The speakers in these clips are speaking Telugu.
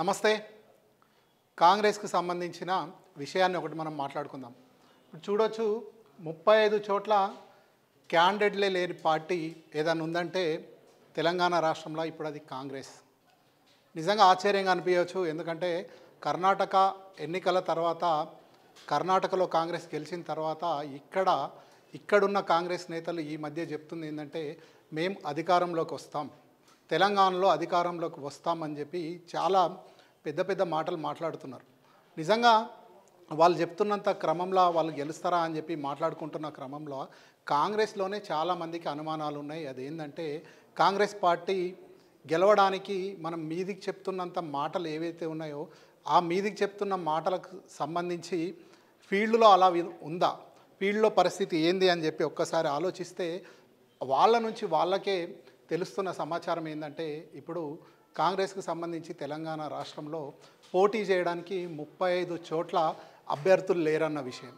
నమస్తే కాంగ్రెస్కు సంబంధించిన విషయాన్ని ఒకటి మనం మాట్లాడుకుందాం ఇప్పుడు చూడొచ్చు ముప్పై ఐదు చోట్ల క్యాండిడేట్లే లేని పార్టీ ఏదైనా ఉందంటే తెలంగాణ రాష్ట్రంలో ఇప్పుడు అది కాంగ్రెస్ నిజంగా ఆశ్చర్యంగా అనిపించవచ్చు ఎందుకంటే కర్ణాటక ఎన్నికల తర్వాత కర్ణాటకలో కాంగ్రెస్ గెలిచిన తర్వాత ఇక్కడ ఇక్కడున్న కాంగ్రెస్ నేతలు ఈ మధ్య చెప్తుంది ఏంటంటే మేము అధికారంలోకి వస్తాం తెలంగాణలో అధికారంలోకి వస్తామని చెప్పి చాలా పెద్ద పెద్ద మాటలు మాట్లాడుతున్నారు నిజంగా వాళ్ళు చెప్తున్నంత క్రమంలో వాళ్ళు గెలుస్తారా అని చెప్పి మాట్లాడుకుంటున్న క్రమంలో కాంగ్రెస్లోనే చాలామందికి అనుమానాలు ఉన్నాయి అదేంటంటే కాంగ్రెస్ పార్టీ గెలవడానికి మనం మీదికి చెప్తున్నంత మాటలు ఏవైతే ఉన్నాయో ఆ మీదికి చెప్తున్న మాటలకు సంబంధించి ఫీల్డ్లో అలా ఉందా ఫీల్డ్లో పరిస్థితి ఏంది అని చెప్పి ఒక్కసారి ఆలోచిస్తే వాళ్ళ నుంచి వాళ్ళకే తెలుస్తున్న సమాచారం ఏంటంటే ఇప్పుడు కాంగ్రెస్కు సంబంధించి తెలంగాణ రాష్ట్రంలో పోటీ చేయడానికి ముప్పై ఐదు చోట్ల అభ్యర్థులు లేరన్న విషయం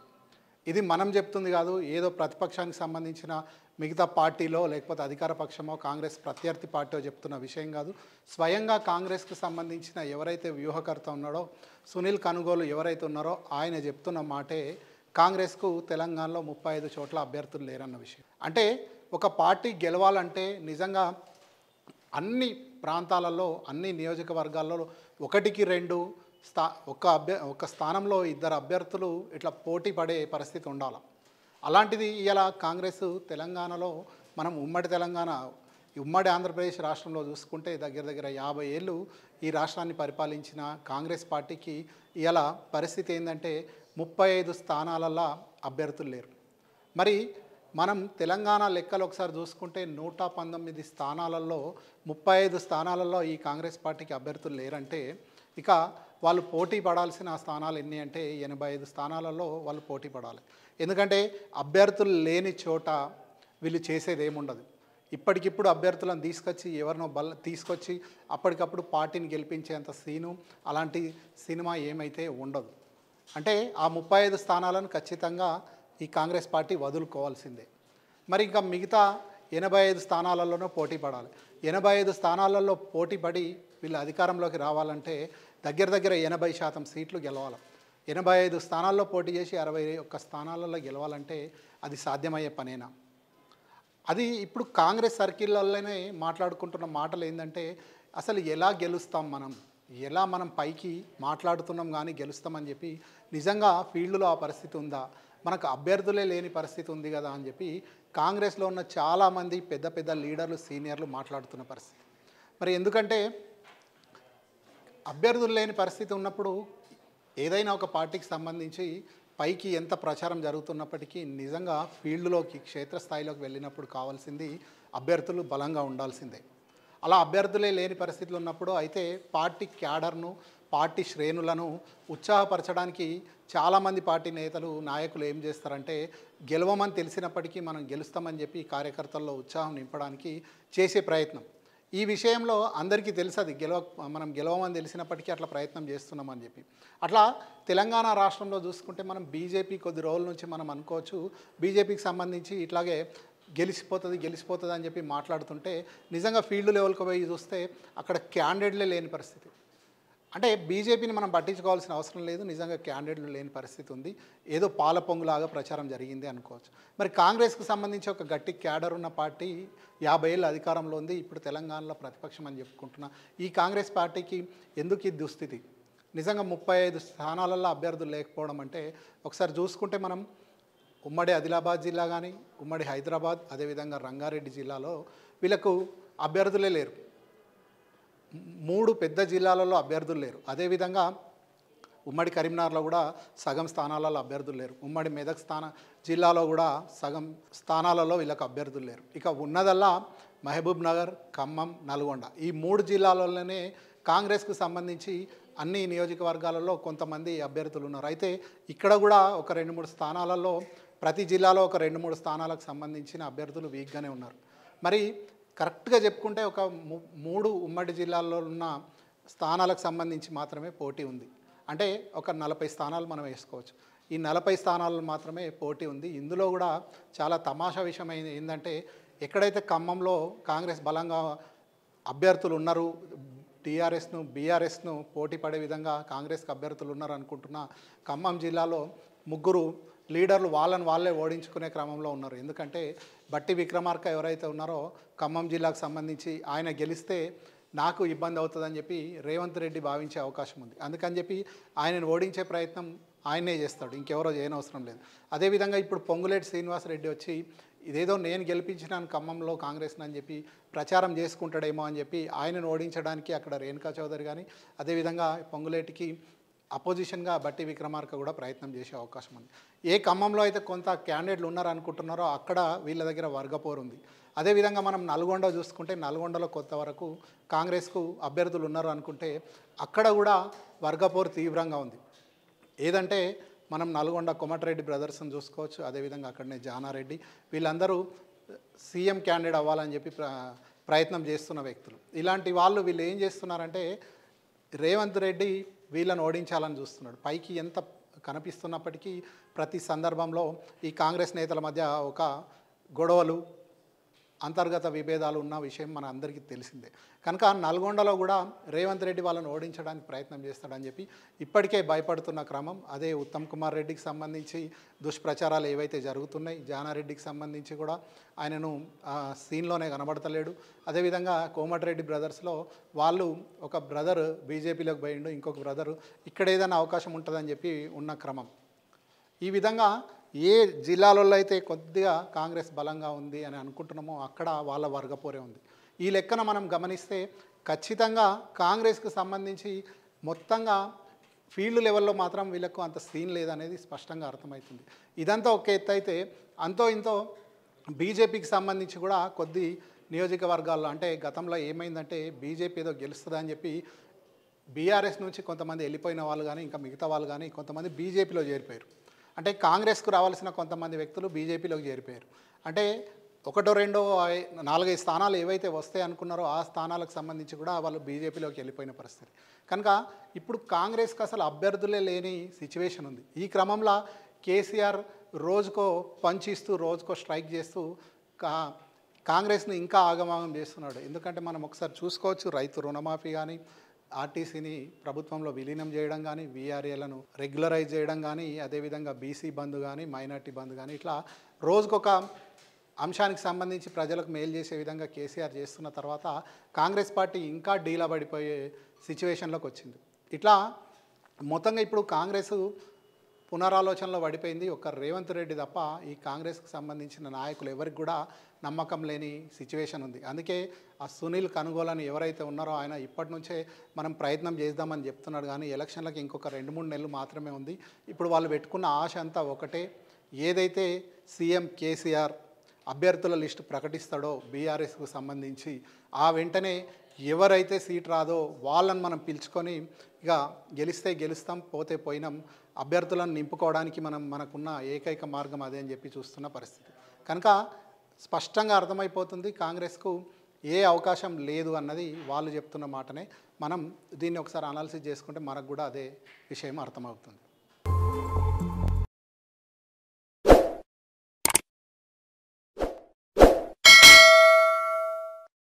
ఇది మనం చెప్తుంది కాదు ఏదో ప్రతిపక్షానికి సంబంధించిన మిగతా పార్టీలో లేకపోతే అధికార పక్షమో కాంగ్రెస్ ప్రత్యర్థి పార్టీ చెప్తున్న విషయం కాదు స్వయంగా కాంగ్రెస్కి సంబంధించిన ఎవరైతే వ్యూహకర్త ఉన్నాడో సునీల్ కనుగోలు ఎవరైతే ఉన్నారో ఆయన చెప్తున్న మాటే కాంగ్రెస్కు తెలంగాణలో ముప్పై ఐదు చోట్ల అభ్యర్థులు లేరన్న విషయం అంటే ఒక పార్టీ గెలవాలంటే నిజంగా అన్ని ప్రాంతాలలో అన్ని నియోజకవర్గాల్లో ఒకటికి రెండు స్థా ఒక అభ్య ఒక స్థానంలో ఇద్దరు అభ్యర్థులు ఇట్లా పోటీ పడే పరిస్థితి ఉండాలి అలాంటిది ఇలా కాంగ్రెస్ తెలంగాణలో మనం ఉమ్మడి తెలంగాణ ఉమ్మడి ఆంధ్రప్రదేశ్ రాష్ట్రంలో చూసుకుంటే దగ్గర దగ్గర యాభై ఏళ్ళు ఈ రాష్ట్రాన్ని పరిపాలించిన కాంగ్రెస్ పార్టీకి ఇలా పరిస్థితి ఏంటంటే ముప్పై ఐదు స్థానాలల్లో అభ్యర్థులు లేరు మరి మనం తెలంగాణ లెక్కలు ఒకసారి చూసుకుంటే నూట పంతొమ్మిది స్థానాలలో ముప్పై ఐదు స్థానాలలో ఈ కాంగ్రెస్ పార్టీకి అభ్యర్థులు లేరంటే ఇక వాళ్ళు పోటీ పడాల్సిన స్థానాలు ఎన్ని అంటే ఎనభై ఐదు స్థానాలలో వాళ్ళు పోటీ పడాలి ఎందుకంటే అభ్యర్థులు లేని చోట వీళ్ళు చేసేది ఏముండదు ఇప్పటికిప్పుడు అభ్యర్థులను తీసుకొచ్చి ఎవరినో బల తీసుకొచ్చి అప్పటికప్పుడు పార్టీని గెలిపించేంత సీను అలాంటి సినిమా ఏమైతే ఉండదు అంటే ఆ ముప్పై ఐదు స్థానాలను ఖచ్చితంగా ఈ కాంగ్రెస్ పార్టీ వదులుకోవాల్సిందే మరి ఇంకా మిగతా ఎనభై ఐదు స్థానాలలోనూ పోటీ పడాలి ఎనభై ఐదు స్థానాలలో పోటీ పడి వీళ్ళు అధికారంలోకి రావాలంటే దగ్గర దగ్గర ఎనభై శాతం సీట్లు గెలవాలి ఎనభై ఐదు స్థానాల్లో పోటీ చేసి అరవై ఒక్క స్థానాలలో గెలవాలంటే అది సాధ్యమయ్యే పనేనా అది ఇప్పుడు కాంగ్రెస్ సర్కిళ్ళల్లోనే మాట్లాడుకుంటున్న మాటలు ఏంటంటే అసలు ఎలా గెలుస్తాం మనం ఎలా మనం పైకి మాట్లాడుతున్నాం కానీ గెలుస్తామని చెప్పి నిజంగా ఫీల్డ్లో ఆ పరిస్థితి ఉందా మనకు అభ్యర్థులే లేని పరిస్థితి ఉంది కదా అని చెప్పి కాంగ్రెస్లో ఉన్న చాలామంది పెద్ద పెద్ద లీడర్లు సీనియర్లు మాట్లాడుతున్న పరిస్థితి మరి ఎందుకంటే అభ్యర్థులు లేని పరిస్థితి ఉన్నప్పుడు ఏదైనా ఒక పార్టీకి సంబంధించి పైకి ఎంత ప్రచారం జరుగుతున్నప్పటికీ నిజంగా ఫీల్డ్లోకి క్షేత్రస్థాయిలోకి వెళ్ళినప్పుడు కావాల్సింది అభ్యర్థులు బలంగా ఉండాల్సిందే అలా అభ్యర్థులే లేని పరిస్థితులు ఉన్నప్పుడు అయితే పార్టీ క్యాడర్ను పార్టీ శ్రేణులను ఉత్సాహపరచడానికి చాలామంది పార్టీ నేతలు నాయకులు ఏం చేస్తారంటే గెలవమని తెలిసినప్పటికీ మనం గెలుస్తామని చెప్పి కార్యకర్తల్లో ఉత్సాహం నింపడానికి చేసే ప్రయత్నం ఈ విషయంలో అందరికీ తెలుసు అది గెలవ మనం గెలవమని తెలిసినప్పటికీ అట్లా ప్రయత్నం చేస్తున్నామని చెప్పి అట్లా తెలంగాణ రాష్ట్రంలో చూసుకుంటే మనం బీజేపీ కొద్ది రోజుల నుంచి మనం అనుకోవచ్చు బీజేపీకి సంబంధించి ఇట్లాగే గెలిసిపోతుంది గెలిసిపోతుంది అని చెప్పి మాట్లాడుతుంటే నిజంగా ఫీల్డ్ లెవెల్కి పోయి చూస్తే అక్కడ క్యాండిడేట్లే లేని పరిస్థితి అంటే బీజేపీని మనం పట్టించుకోవాల్సిన అవసరం లేదు నిజంగా క్యాండిడేట్లు లేని పరిస్థితి ఉంది ఏదో పాల పొంగులాగా ప్రచారం జరిగింది అనుకోవచ్చు మరి కాంగ్రెస్కు సంబంధించి ఒక గట్టి క్యాడర్ ఉన్న పార్టీ యాభై ఏళ్ళు అధికారంలో ఉంది ఇప్పుడు తెలంగాణలో ప్రతిపక్షం అని చెప్పుకుంటున్నా ఈ కాంగ్రెస్ పార్టీకి ఎందుకు ఈ దుస్థితి నిజంగా ముప్పై ఐదు స్థానాలలో అభ్యర్థులు లేకపోవడం అంటే ఒకసారి చూసుకుంటే మనం ఉమ్మడి ఆదిలాబాద్ జిల్లా కానీ ఉమ్మడి హైదరాబాద్ అదేవిధంగా రంగారెడ్డి జిల్లాలో వీళ్ళకు అభ్యర్థులే లేరు మూడు పెద్ద జిల్లాలలో అభ్యర్థులు లేరు అదేవిధంగా ఉమ్మడి కరీంనగర్లో కూడా సగం స్థానాలలో అభ్యర్థులు లేరు ఉమ్మడి మెదక్ స్థాన జిల్లాలో కూడా సగం స్థానాలలో వీళ్ళకి అభ్యర్థులు లేరు ఇక ఉన్నదల్లా మహబూబ్ నగర్ ఖమ్మం నల్గొండ ఈ మూడు జిల్లాలలోనే కాంగ్రెస్కు సంబంధించి అన్ని నియోజకవర్గాలలో కొంతమంది అభ్యర్థులు ఉన్నారు అయితే ఇక్కడ కూడా ఒక రెండు మూడు స్థానాలలో ప్రతి జిల్లాలో ఒక రెండు మూడు స్థానాలకు సంబంధించిన అభ్యర్థులు వీక్గానే ఉన్నారు మరి కరెక్ట్గా చెప్పుకుంటే ఒక మూడు ఉమ్మడి జిల్లాల్లో ఉన్న స్థానాలకు సంబంధించి మాత్రమే పోటీ ఉంది అంటే ఒక నలభై స్థానాలు మనం వేసుకోవచ్చు ఈ నలభై స్థానాలు మాత్రమే పోటీ ఉంది ఇందులో కూడా చాలా తమాషా విషయం ఏంటంటే ఎక్కడైతే ఖమ్మంలో కాంగ్రెస్ బలంగా అభ్యర్థులు ఉన్నారు టీఆర్ఎస్ను బీఆర్ఎస్ను పోటీ పడే విధంగా కాంగ్రెస్కి అభ్యర్థులు ఉన్నారు అనుకుంటున్నా ఖమ్మం జిల్లాలో ముగ్గురు లీడర్లు వాళ్ళని వాళ్ళే ఓడించుకునే క్రమంలో ఉన్నారు ఎందుకంటే బట్టి విక్రమార్క ఎవరైతే ఉన్నారో ఖమ్మం జిల్లాకు సంబంధించి ఆయన గెలిస్తే నాకు ఇబ్బంది అవుతుందని చెప్పి రేవంత్ రెడ్డి భావించే అవకాశం ఉంది అందుకని చెప్పి ఆయనను ఓడించే ప్రయత్నం ఆయనే చేస్తాడు ఇంకెవరో చేయనవసరం లేదు అదేవిధంగా ఇప్పుడు పొంగులేటి శ్రీనివాసరెడ్డి వచ్చి ఇదేదో నేను గెలిపించినాను ఖమ్మంలో కాంగ్రెస్ అని చెప్పి ప్రచారం చేసుకుంటాడేమో అని చెప్పి ఆయనను ఓడించడానికి అక్కడ రేణుకా చౌదరి కానీ అదేవిధంగా పొంగులేటికి అపోజిషన్గా బట్టి విక్రమార్క కూడా ప్రయత్నం చేసే అవకాశం ఉంది ఏ ఖమ్మంలో అయితే కొంత క్యాండిడేట్లు ఉన్నారనుకుంటున్నారో అక్కడ వీళ్ళ దగ్గర వర్గపోరు ఉంది అదేవిధంగా మనం నల్గొండ చూసుకుంటే నల్గొండలో కొత్త వరకు కాంగ్రెస్కు అభ్యర్థులు ఉన్నారు అనుకుంటే అక్కడ కూడా వర్గపోరు తీవ్రంగా ఉంది ఏదంటే మనం నల్గొండ కొమటిరెడ్డి బ్రదర్స్ని చూసుకోవచ్చు అదేవిధంగా అక్కడనే జానారెడ్డి వీళ్ళందరూ సీఎం క్యాండిడేట్ అవ్వాలని చెప్పి ప్రయత్నం చేస్తున్న వ్యక్తులు ఇలాంటి వాళ్ళు వీళ్ళు ఏం చేస్తున్నారంటే రేవంత్ రెడ్డి వీళ్ళని ఓడించాలని చూస్తున్నాడు పైకి ఎంత కనిపిస్తున్నప్పటికీ ప్రతి సందర్భంలో ఈ కాంగ్రెస్ నేతల మధ్య ఒక గొడవలు అంతర్గత విభేదాలు ఉన్న విషయం మన అందరికీ తెలిసిందే కనుక నల్గొండలో కూడా రేవంత్ రెడ్డి వాళ్ళని ఓడించడానికి ప్రయత్నం చేస్తాడని చెప్పి ఇప్పటికే భయపడుతున్న క్రమం అదే ఉత్తమ్ కుమార్ రెడ్డికి సంబంధించి దుష్ప్రచారాలు ఏవైతే జరుగుతున్నాయి జానారెడ్డికి సంబంధించి కూడా ఆయనను సీన్లోనే కనబడతలేడు అదేవిధంగా కోమటిరెడ్డి బ్రదర్స్లో వాళ్ళు ఒక బ్రదర్ బీజేపీలోకి పోయిండు ఇంకొక బ్రదరు ఇక్కడ ఏదైనా అవకాశం ఉంటుందని చెప్పి ఉన్న క్రమం ఈ విధంగా ఏ జిల్లాలలో అయితే కొద్దిగా కాంగ్రెస్ బలంగా ఉంది అని అనుకుంటున్నామో అక్కడ వాళ్ళ వర్గపోరే ఉంది ఈ లెక్కన మనం గమనిస్తే ఖచ్చితంగా కాంగ్రెస్కు సంబంధించి మొత్తంగా ఫీల్డ్ లెవెల్లో మాత్రం వీళ్ళకు అంత సీన్ లేదనేది స్పష్టంగా అర్థమవుతుంది ఇదంతా ఒక ఎత్తు అయితే అంతో ఇంతో బీజేపీకి సంబంధించి కూడా కొద్ది నియోజకవర్గాల్లో అంటే గతంలో ఏమైందంటే బీజేపీ ఏదో గెలుస్తుందని చెప్పి బీఆర్ఎస్ నుంచి కొంతమంది వెళ్ళిపోయిన వాళ్ళు కానీ ఇంకా మిగతా వాళ్ళు కానీ కొంతమంది బీజేపీలో చేరిపోయారు అంటే కాంగ్రెస్కు రావాల్సిన కొంతమంది వ్యక్తులు బీజేపీలోకి చేరిపోయారు అంటే ఒకటో రెండో నాలుగైదు స్థానాలు ఏవైతే వస్తాయి అనుకున్నారో ఆ స్థానాలకు సంబంధించి కూడా వాళ్ళు బీజేపీలోకి వెళ్ళిపోయిన పరిస్థితి కనుక ఇప్పుడు కాంగ్రెస్కి అసలు అభ్యర్థులే లేని సిచ్యువేషన్ ఉంది ఈ క్రమంలో కేసీఆర్ రోజుకో పంచిస్తూ రోజుకో స్ట్రైక్ చేస్తూ కా కాంగ్రెస్ని ఇంకా ఆగమాగం చేస్తున్నాడు ఎందుకంటే మనం ఒకసారి చూసుకోవచ్చు రైతు రుణమాఫీ కానీ ఆర్టీసీని ప్రభుత్వంలో విలీనం చేయడం కానీ వీఆర్ఏలను రెగ్యులరైజ్ చేయడం కానీ అదేవిధంగా బీసీ బంద్ కానీ మైనార్టీ బంద్ కానీ ఇట్లా రోజుకొక అంశానికి సంబంధించి ప్రజలకు మేలు చేసే విధంగా కేసీఆర్ చేస్తున్న తర్వాత కాంగ్రెస్ పార్టీ ఇంకా డీలబడిపోయే సిచ్యువేషన్లోకి వచ్చింది ఇట్లా మొత్తంగా ఇప్పుడు కాంగ్రెస్ పునరాలోచనలో పడిపోయింది ఒక్క రేవంత్ రెడ్డి తప్ప ఈ కాంగ్రెస్కి సంబంధించిన నాయకులు ఎవరికి కూడా నమ్మకం లేని సిచ్యువేషన్ ఉంది అందుకే ఆ సునీల్ కనుగోలని ఎవరైతే ఉన్నారో ఆయన ఇప్పటి నుంచే మనం ప్రయత్నం చేద్దామని చెప్తున్నాడు కానీ ఎలక్షన్లకు ఇంకొక రెండు మూడు నెలలు మాత్రమే ఉంది ఇప్పుడు వాళ్ళు పెట్టుకున్న ఆశ అంతా ఒకటే ఏదైతే సీఎం కేసీఆర్ అభ్యర్థుల లిస్టు ప్రకటిస్తాడో బీఆర్ఎస్కు సంబంధించి ఆ వెంటనే ఎవరైతే సీట్ రాదో వాళ్ళని మనం పిలుచుకొని ఇక గెలిస్తే గెలుస్తాం పోతే పోయినాం అభ్యర్థులను నింపుకోవడానికి మనం మనకున్న ఏకైక మార్గం అదే అని చెప్పి చూస్తున్న పరిస్థితి కనుక స్పష్టంగా అర్థమైపోతుంది కాంగ్రెస్కు ఏ అవకాశం లేదు అన్నది వాళ్ళు చెప్తున్న మాటనే మనం దీన్ని ఒకసారి అనాలిసిస్ చేసుకుంటే మనకు కూడా అదే విషయం అర్థమవుతుంది